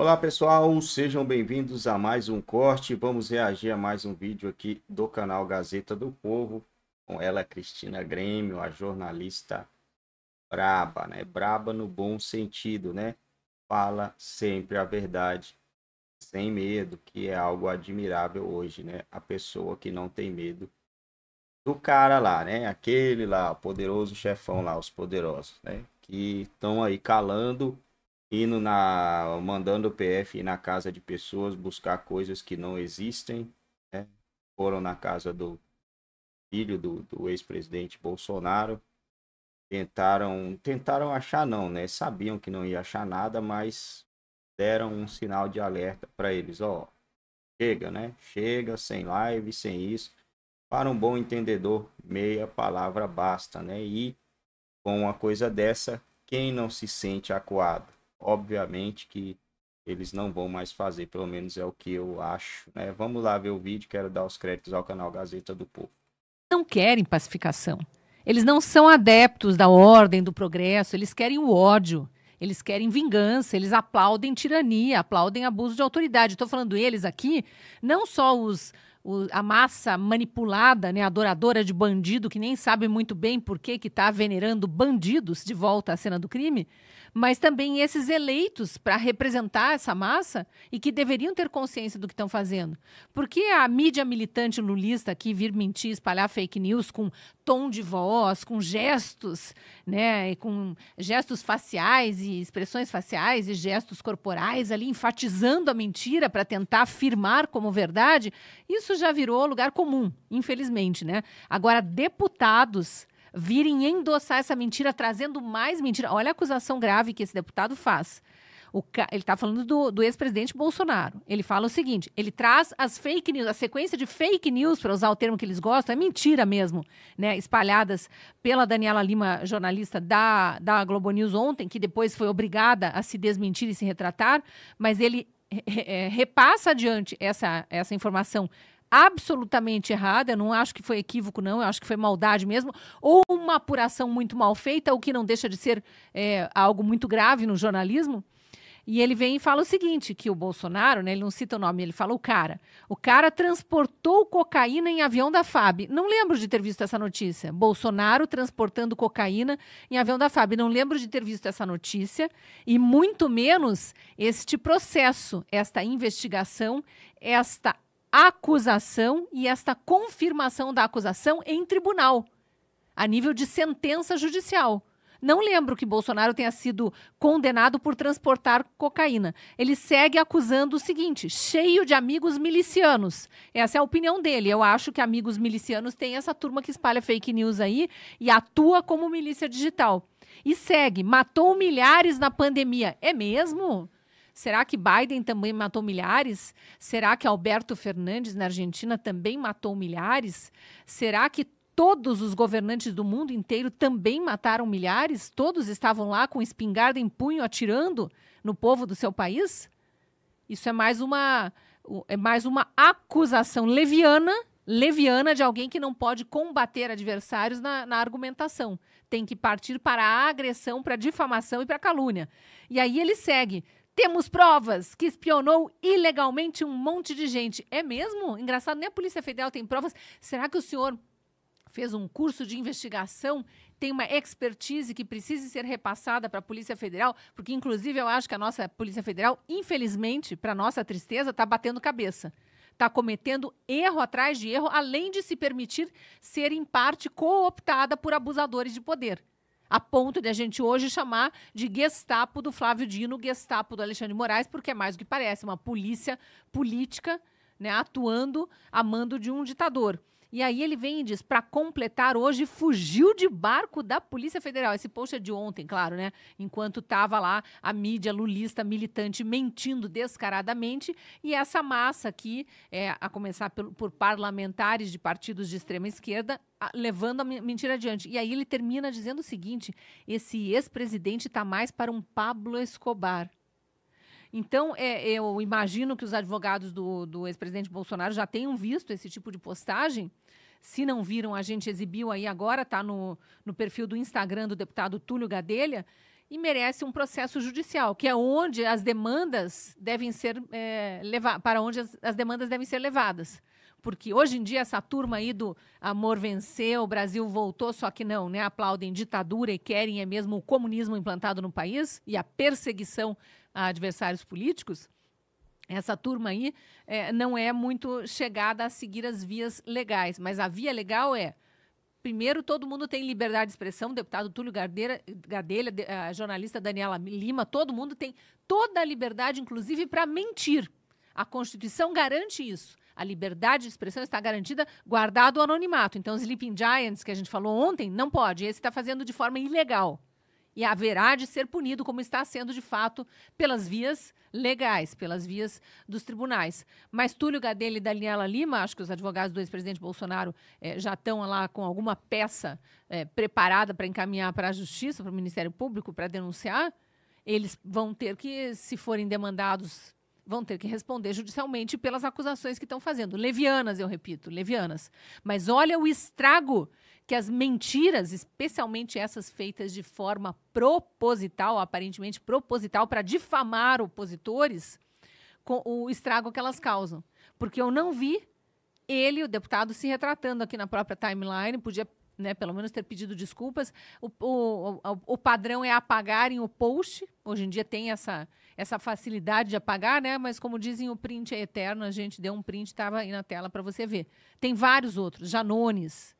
Olá pessoal, sejam bem-vindos a mais um corte. Vamos reagir a mais um vídeo aqui do canal Gazeta do Povo com ela, Cristina Grêmio, a jornalista braba, né? Braba no bom sentido, né? Fala sempre a verdade, sem medo, que é algo admirável hoje, né? A pessoa que não tem medo do cara lá, né? Aquele lá, o poderoso chefão lá, os poderosos, né? Que estão aí calando indo na mandando o PF ir na casa de pessoas buscar coisas que não existem né? foram na casa do filho do, do ex-presidente Bolsonaro tentaram tentaram achar não né sabiam que não ia achar nada mas deram um sinal de alerta para eles ó chega né chega sem live sem isso para um bom entendedor meia palavra basta né e com uma coisa dessa quem não se sente acuado obviamente que eles não vão mais fazer, pelo menos é o que eu acho. Né? Vamos lá ver o vídeo, quero dar os créditos ao canal Gazeta do Povo. Não querem pacificação. Eles não são adeptos da ordem, do progresso, eles querem o ódio. Eles querem vingança, eles aplaudem tirania, aplaudem abuso de autoridade. Estou falando eles aqui, não só os, a massa manipulada, né, adoradora de bandido, que nem sabe muito bem por que está venerando bandidos de volta à cena do crime, mas também esses eleitos para representar essa massa e que deveriam ter consciência do que estão fazendo. porque a mídia militante lulista aqui vir mentir, espalhar fake news com tom de voz, com gestos, né, com gestos faciais e expressões faciais e gestos corporais ali enfatizando a mentira para tentar afirmar como verdade? Isso já virou lugar comum, infelizmente, né? Agora deputados virem endossar essa mentira, trazendo mais mentira. Olha a acusação grave que esse deputado faz. Ele está falando do, do ex-presidente Bolsonaro. Ele fala o seguinte: ele traz as fake news, a sequência de fake news, para usar o termo que eles gostam, é mentira mesmo, né? Espalhadas pela Daniela Lima, jornalista da, da Globo News ontem, que depois foi obrigada a se desmentir e se retratar, mas ele é, repassa adiante essa, essa informação absolutamente errada, eu não acho que foi equívoco, não, eu acho que foi maldade mesmo, ou uma apuração muito mal feita, o que não deixa de ser é, algo muito grave no jornalismo. E ele vem e fala o seguinte: que o Bolsonaro, né, ele não cita o nome, ele fala o cara. O cara transportou cocaína em avião da FAB. Não lembro de ter visto essa notícia. Bolsonaro transportando cocaína em avião da FAB. Não lembro de ter visto essa notícia e muito menos este processo, esta investigação, esta acusação e esta confirmação da acusação em tribunal, a nível de sentença judicial. Não lembro que Bolsonaro tenha sido condenado por transportar cocaína. Ele segue acusando o seguinte: cheio de amigos milicianos. Essa é a opinião dele. Eu acho que amigos milicianos tem essa turma que espalha fake news aí e atua como milícia digital. E segue: matou milhares na pandemia. É mesmo? Será que Biden também matou milhares? Será que Alberto Fernandes na Argentina também matou milhares? Será que todos os governantes do mundo inteiro também mataram milhares? Todos estavam lá com espingarda em punho atirando no povo do seu país? Isso é mais uma é mais uma acusação leviana, leviana de alguém que não pode combater adversários na, na argumentação. Tem que partir para a agressão, para a difamação e para a calúnia. E aí ele segue. Temos provas que espionou ilegalmente um monte de gente. É mesmo? Engraçado, nem a Polícia Federal tem provas. Será que o senhor fez um curso de investigação, tem uma expertise que precisa ser repassada para a Polícia Federal, porque inclusive eu acho que a nossa Polícia Federal, infelizmente, para nossa tristeza, está batendo cabeça. Está cometendo erro atrás de erro, além de se permitir ser, em parte, cooptada por abusadores de poder a ponto de a gente hoje chamar de Gestapo do Flávio Dino, Gestapo do Alexandre Moraes, porque é mais do que parece, uma polícia política né, atuando a mando de um ditador. E aí ele vem e diz: para completar, hoje fugiu de barco da Polícia Federal. Esse post é de ontem, claro, né? Enquanto estava lá a mídia lulista militante mentindo descaradamente e essa massa aqui, é, a começar por, por parlamentares de partidos de extrema esquerda, a, levando a mentira adiante. E aí ele termina dizendo o seguinte: esse ex-presidente está mais para um Pablo Escobar. Então, é, eu imagino que os advogados do, do ex-presidente Bolsonaro já tenham visto esse tipo de postagem. Se não viram, a gente exibiu aí agora, está no, no perfil do Instagram do deputado Túlio Gadelha, e merece um processo judicial, que é onde as demandas devem ser é, para onde as, as demandas devem ser levadas porque hoje em dia essa turma aí do amor venceu, o Brasil voltou, só que não, né? Aplaudem ditadura e querem é mesmo o comunismo implantado no país e a perseguição a adversários políticos, essa turma aí é, não é muito chegada a seguir as vias legais. Mas a via legal é. Primeiro, todo mundo tem liberdade de expressão, deputado Túlio Gardeira, Gadelha, de, a jornalista Daniela Lima, todo mundo tem toda a liberdade, inclusive para mentir. A Constituição garante isso. A liberdade de expressão está garantida, guardado o anonimato. Então, os Sleeping Giants, que a gente falou ontem, não pode. Esse está fazendo de forma ilegal e haverá de ser punido, como está sendo de fato, pelas vias legais, pelas vias dos tribunais. Mas Túlio Gadelha e Daniela Lima, acho que os advogados do ex-presidente Bolsonaro eh, já estão lá com alguma peça eh, preparada para encaminhar para a Justiça, para o Ministério Público, para denunciar. Eles vão ter que, se forem demandados vão ter que responder judicialmente pelas acusações que estão fazendo. Levianas, eu repito, levianas. Mas olha o estrago que as mentiras, especialmente essas feitas de forma proposital, aparentemente proposital, para difamar opositores, com o estrago que elas causam. Porque eu não vi ele, o deputado, se retratando aqui na própria timeline, podia né, pelo menos ter pedido desculpas. O, o, o, o padrão é apagarem o post. Hoje em dia tem essa, essa facilidade de apagar, né? Mas como dizem, o print é eterno. A gente deu um print, estava aí na tela para você ver. Tem vários outros, Janones,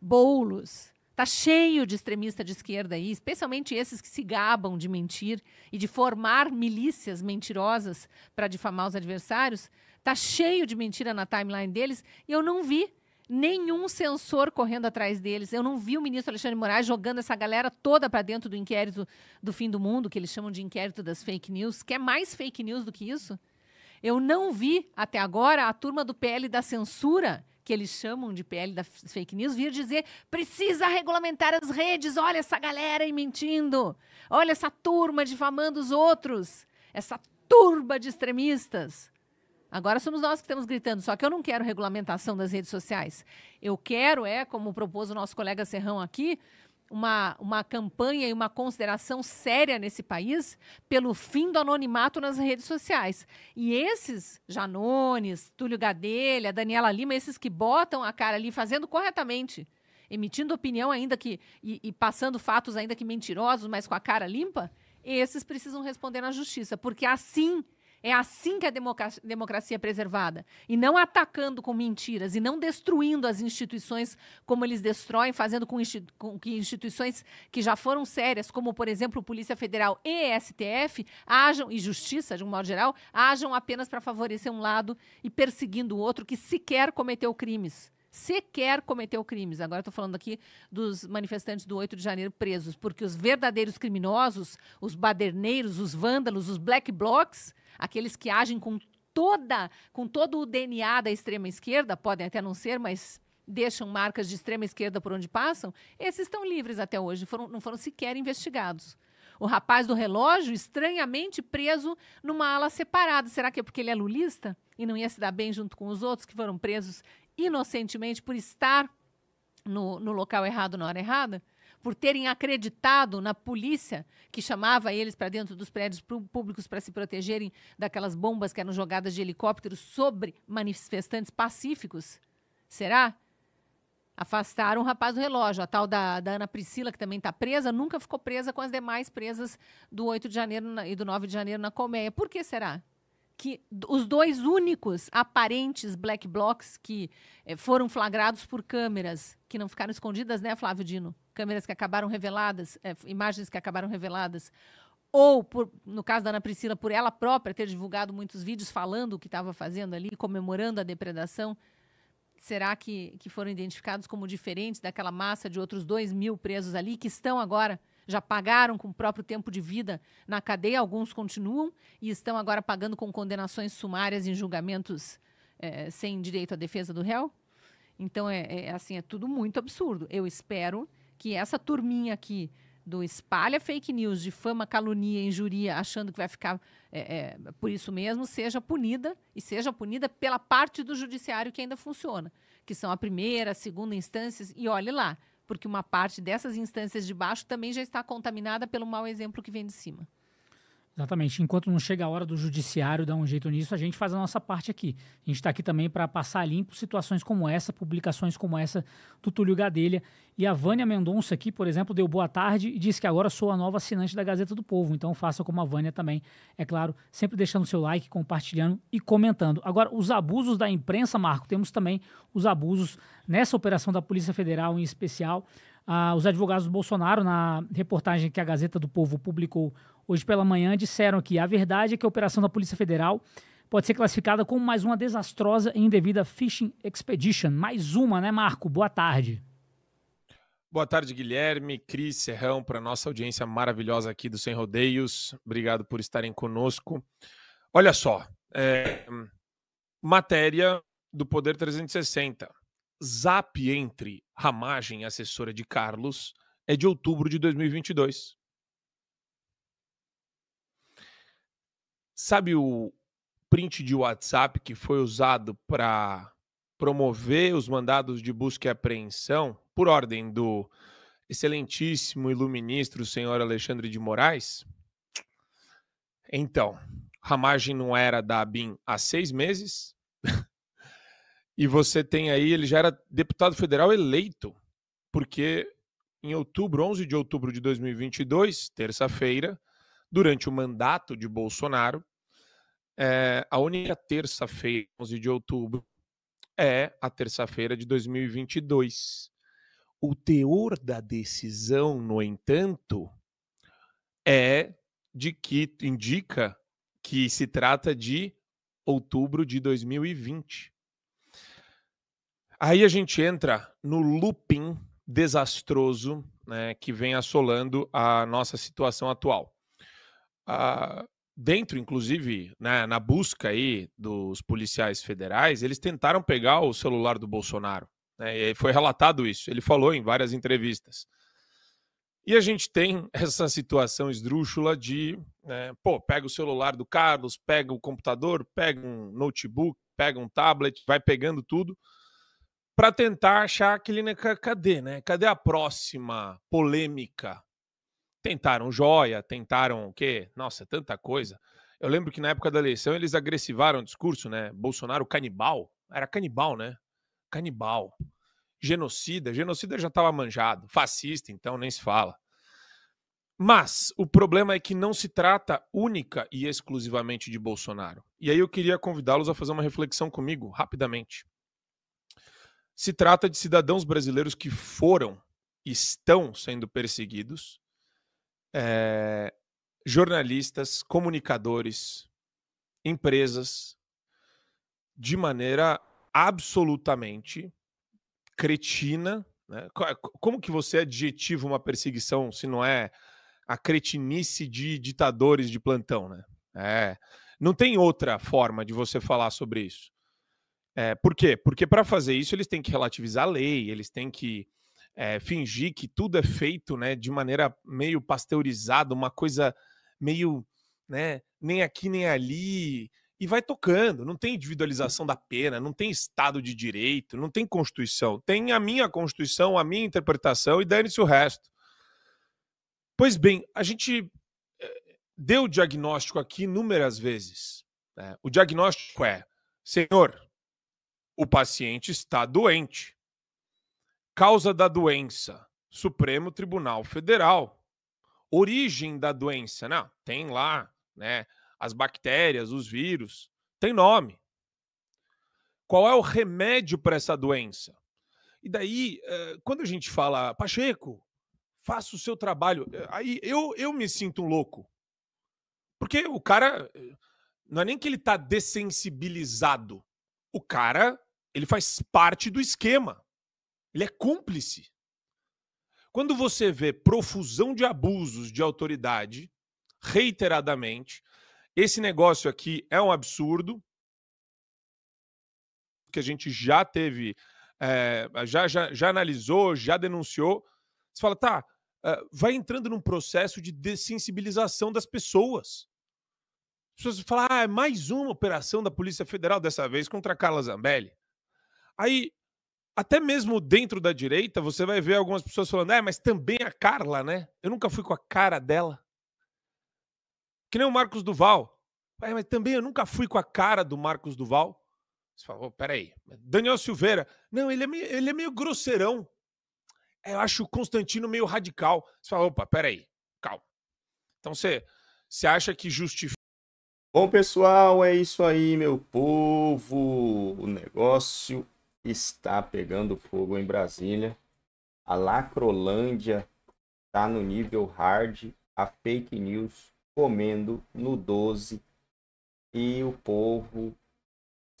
Boulos. Tá cheio de extremista de esquerda aí, especialmente esses que se gabam de mentir e de formar milícias mentirosas para difamar os adversários. Tá cheio de mentira na timeline deles e eu não vi nenhum censor correndo atrás deles. Eu não vi o ministro Alexandre Moraes jogando essa galera toda para dentro do inquérito do fim do mundo, que eles chamam de inquérito das fake news. Quer mais fake news do que isso? Eu não vi até agora a turma do PL da censura que eles chamam de PL da fake news, vir dizer precisa regulamentar as redes, olha essa galera aí mentindo, olha essa turma difamando os outros, essa turba de extremistas. Agora somos nós que estamos gritando, só que eu não quero regulamentação das redes sociais. Eu quero, é, como propôs o nosso colega Serrão aqui, uma, uma campanha e uma consideração séria nesse país pelo fim do anonimato nas redes sociais. E esses, Janones, Túlio Gadelha, Daniela Lima, esses que botam a cara ali fazendo corretamente, emitindo opinião ainda que. e, e passando fatos ainda que mentirosos, mas com a cara limpa, esses precisam responder na justiça, porque assim é assim que a democracia é preservada. E não atacando com mentiras, e não destruindo as instituições como eles destroem, fazendo com, com que instituições que já foram sérias, como, por exemplo, Polícia Federal e STF, hajam, e Justiça, de um modo geral, hajam apenas para favorecer um lado e perseguindo o outro que sequer cometeu crimes sequer cometeu crimes. Agora estou falando aqui dos manifestantes do 8 de janeiro presos, porque os verdadeiros criminosos, os baderneiros, os vândalos, os black blocs, aqueles que agem com toda, com todo o DNA da extrema esquerda, podem até não ser, mas deixam marcas de extrema esquerda por onde passam, esses estão livres até hoje, foram, não foram sequer investigados. O rapaz do relógio, estranhamente preso numa ala separada. Será que é porque ele é lulista e não ia se dar bem junto com os outros que foram presos inocentemente, por estar no, no local errado na hora errada, por terem acreditado na polícia que chamava eles para dentro dos prédios públicos para se protegerem daquelas bombas que eram jogadas de helicópteros sobre manifestantes pacíficos? Será? Afastaram o rapaz do relógio. A tal da, da Ana Priscila, que também está presa, nunca ficou presa com as demais presas do 8 de janeiro na, e do 9 de janeiro na colmeia. Por que será? que os dois únicos aparentes black blocs que eh, foram flagrados por câmeras que não ficaram escondidas, né, Flávio Dino? Câmeras que acabaram reveladas, eh, imagens que acabaram reveladas, ou por, no caso da Ana Priscila, por ela própria ter divulgado muitos vídeos falando o que estava fazendo ali, comemorando a depredação, será que, que foram identificados como diferentes daquela massa de outros dois mil presos ali que estão agora já pagaram com o próprio tempo de vida na cadeia, alguns continuam e estão agora pagando com condenações sumárias em julgamentos é, sem direito à defesa do réu. Então, é, é, assim, é tudo muito absurdo. Eu espero que essa turminha aqui do espalha fake news, de fama, calunia, injuria, achando que vai ficar é, é, por isso mesmo, seja punida e seja punida pela parte do judiciário que ainda funciona, que são a primeira, a segunda instâncias, e olhe lá, porque uma parte dessas instâncias de baixo também já está contaminada pelo mau exemplo que vem de cima. Exatamente. Enquanto não chega a hora do judiciário dar um jeito nisso, a gente faz a nossa parte aqui. A gente está aqui também para passar limpo situações como essa, publicações como essa do Túlio Gadelha. E a Vânia Mendonça aqui, por exemplo, deu boa tarde e disse que agora sou a nova assinante da Gazeta do Povo. Então faça como a Vânia também, é claro, sempre deixando seu like, compartilhando e comentando. Agora, os abusos da imprensa, Marco, temos também os abusos nessa operação da Polícia Federal em especial. Ah, os advogados do Bolsonaro, na reportagem que a Gazeta do Povo publicou hoje pela manhã, disseram que a verdade é que a operação da Polícia Federal pode ser classificada como mais uma desastrosa e indevida fishing expedition. Mais uma, né, Marco? Boa tarde. Boa tarde, Guilherme, Cris, Serrão, para nossa audiência maravilhosa aqui do Sem Rodeios. Obrigado por estarem conosco. Olha só, é, matéria do Poder 360. Zap entre Ramagem, assessora de Carlos, é de outubro de 2022. Sabe o print de WhatsApp que foi usado para promover os mandados de busca e apreensão por ordem do excelentíssimo iluministro senhor Alexandre de Moraes? Então, Ramagem não era da ABIN há seis meses. e você tem aí, ele já era deputado federal eleito, porque em outubro, 11 de outubro de 2022, terça-feira, durante o mandato de Bolsonaro, é, a única terça-feira, 11 de outubro, é a terça-feira de 2022. O teor da decisão, no entanto, é de que indica que se trata de outubro de 2020. Aí a gente entra no looping desastroso né, que vem assolando a nossa situação atual. Ah, dentro, inclusive, né, na busca aí dos policiais federais, eles tentaram pegar o celular do Bolsonaro. Né, e foi relatado isso. Ele falou em várias entrevistas. E a gente tem essa situação esdrúxula de, né, pô, pega o celular do Carlos, pega o computador, pega um notebook, pega um tablet, vai pegando tudo para tentar achar aquele clínica. Né, cadê, né? Cadê a próxima polêmica Tentaram joia, tentaram o quê? Nossa, tanta coisa. Eu lembro que na época da eleição eles agressivaram o discurso, né? Bolsonaro canibal. Era canibal, né? Canibal. Genocida. Genocida já estava manjado. Fascista, então, nem se fala. Mas o problema é que não se trata única e exclusivamente de Bolsonaro. E aí eu queria convidá-los a fazer uma reflexão comigo, rapidamente. Se trata de cidadãos brasileiros que foram, estão sendo perseguidos é, jornalistas, comunicadores, empresas, de maneira absolutamente cretina. Né? Eh, como que você adjetiva uma perseguição se não é a cretinice de ditadores de plantão, né? É, não tem outra forma de você falar sobre isso. É, por quê? Porque para fazer isso eles têm que relativizar a lei, eles têm que é, fingir que tudo é feito né, de maneira meio pasteurizada, uma coisa meio né, nem aqui nem ali, e vai tocando. Não tem individualização da pena, não tem Estado de Direito, não tem Constituição. Tem a minha Constituição, a minha interpretação e dane-se o resto. Pois bem, a gente eh, deu o diagnóstico aqui inúmeras vezes. Né? O diagnóstico é: senhor, o paciente está doente. Causa da doença: Supremo Tribunal Federal. Origem da doença: não, tem lá, né? As bactérias, os vírus, tem nome. Qual é o remédio para essa doença? E daí, eh, quando a gente fala, Pacheco, faça o seu trabalho, eh, aí eu, eu me sinto um louco. Porque o cara, eh, não é nem que ele está dessensibilizado, o cara, ele faz parte do esquema. Ele é cúmplice. Quando você vê profusão de abusos de autoridade, reiteradamente, esse negócio aqui é um absurdo, que a gente já teve, é, já, já, já analisou, já denunciou. Você fala, tá, eh, vai entrando num processo de dessensibilização das pessoas. As pessoas falam, ah, é mais uma operação da Polícia Federal, dessa vez contra a Carla Zambelli. Aí até mesmo dentro da direita, você vai ver algumas pessoas falando, é, mas também a Carla, né? Eu nunca fui com a cara dela. Que nem o Marcos Duval. É, mas também eu nunca fui com a cara do Marcos Duval. Você falou, oh, peraí. Daniel Silveira. Não, ele é meio, ele é meio grosseirão. Eu acho o Constantino meio radical. Você fala, opa, peraí, calma. Então você, você acha que justifica. Bom, pessoal, é isso aí, meu povo. O negócio está pegando fogo em Brasília. A lacrolândia está no nível hard. A fake news comendo no 12. E o povo.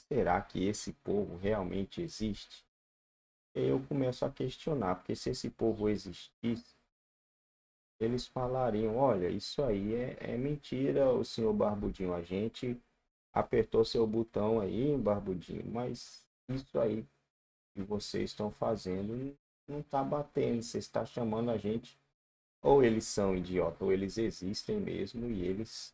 Será que esse povo realmente existe? Eu começo a questionar, porque se esse povo existisse, eles falariam: olha, isso aí é, é mentira, o senhor Barbudinho. A gente apertou seu botão aí, Barbudinho, mas isso aí que vocês estão fazendo não está batendo. Você está chamando a gente. Ou eles são idiota, ou eles existem mesmo e eles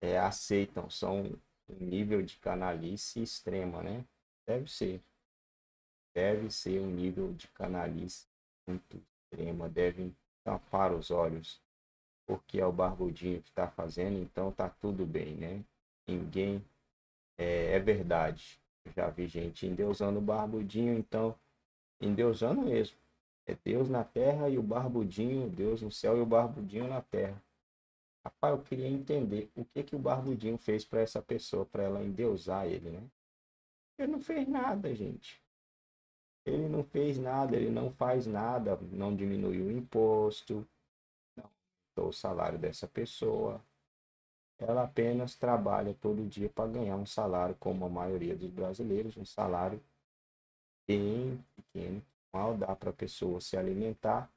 é, aceitam. São um nível de canalice extrema, né? Deve ser. Deve ser um nível de canalice muito extrema. Devem tapar os olhos. Porque é o barbudinho que está fazendo, então tá tudo bem, né? Ninguém. é, é verdade já vi gente endeusando o barbudinho, então, endeusando mesmo. É Deus na terra e o barbudinho, Deus no céu e o barbudinho na terra. Rapaz, eu queria entender o que que o barbudinho fez para essa pessoa, para ela endeusar ele, né? Ele não fez nada, gente. Ele não fez nada, ele não faz nada, não diminuiu o imposto, não aumentou o salário dessa pessoa, ela apenas trabalha todo dia para ganhar um salário, como a maioria dos brasileiros, um salário bem pequeno. Mal dá para a pessoa se alimentar,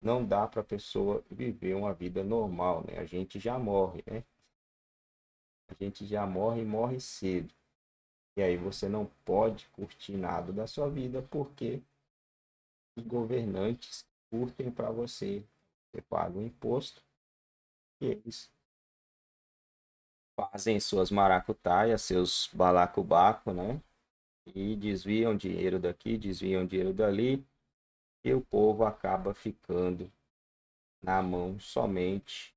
não dá para a pessoa viver uma vida normal, né? A gente já morre, né? A gente já morre e morre cedo. E aí você não pode curtir nada da sua vida porque os governantes curtem para você. Você paga o imposto e eles é fazem suas maracutaias, seus balacobaco, né? E desviam dinheiro daqui, desviam dinheiro dali, e o povo acaba ficando na mão somente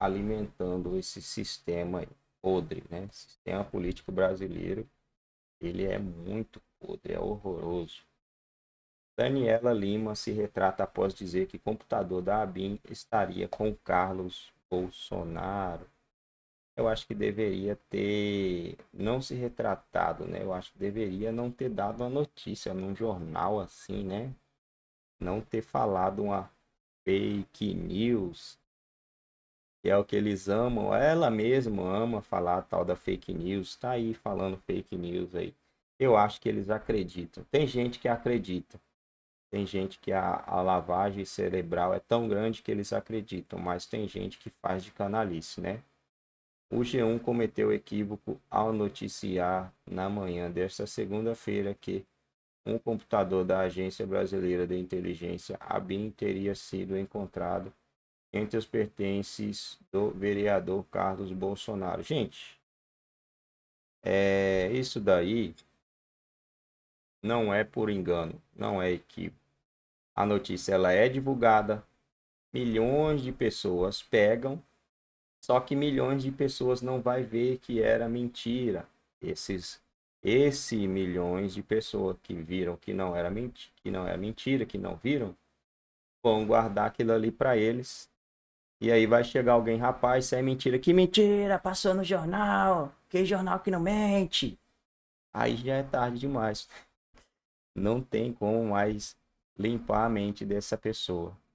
alimentando esse sistema podre, né? O sistema político brasileiro, ele é muito podre, é horroroso. Daniela Lima se retrata após dizer que computador da ABIN estaria com Carlos Bolsonaro eu acho que deveria ter não se retratado, né? Eu acho que deveria não ter dado a notícia num jornal assim, né? Não ter falado uma fake news, que é o que eles amam. Ela mesma ama falar tal da fake news, tá aí falando fake news aí. Eu acho que eles acreditam. Tem gente que acredita. Tem gente que a, a lavagem cerebral é tão grande que eles acreditam, mas tem gente que faz de canalice, né? O G1 cometeu equívoco ao noticiar na manhã desta segunda-feira que um computador da Agência Brasileira de Inteligência, ABIN, teria sido encontrado entre os pertences do vereador Carlos Bolsonaro. Gente, é, isso daí não é por engano, não é equívoco. A notícia ela é divulgada, milhões de pessoas pegam só que milhões de pessoas não vai ver que era mentira. Esses esse milhões de pessoas que viram que não era mentira, que não era é mentira, que não viram, vão guardar aquilo ali para eles. E aí vai chegar alguém, rapaz, isso é mentira. Que mentira, passou no jornal. Que jornal que não mente. Aí já é tarde demais. Não tem como mais limpar a mente dessa pessoa.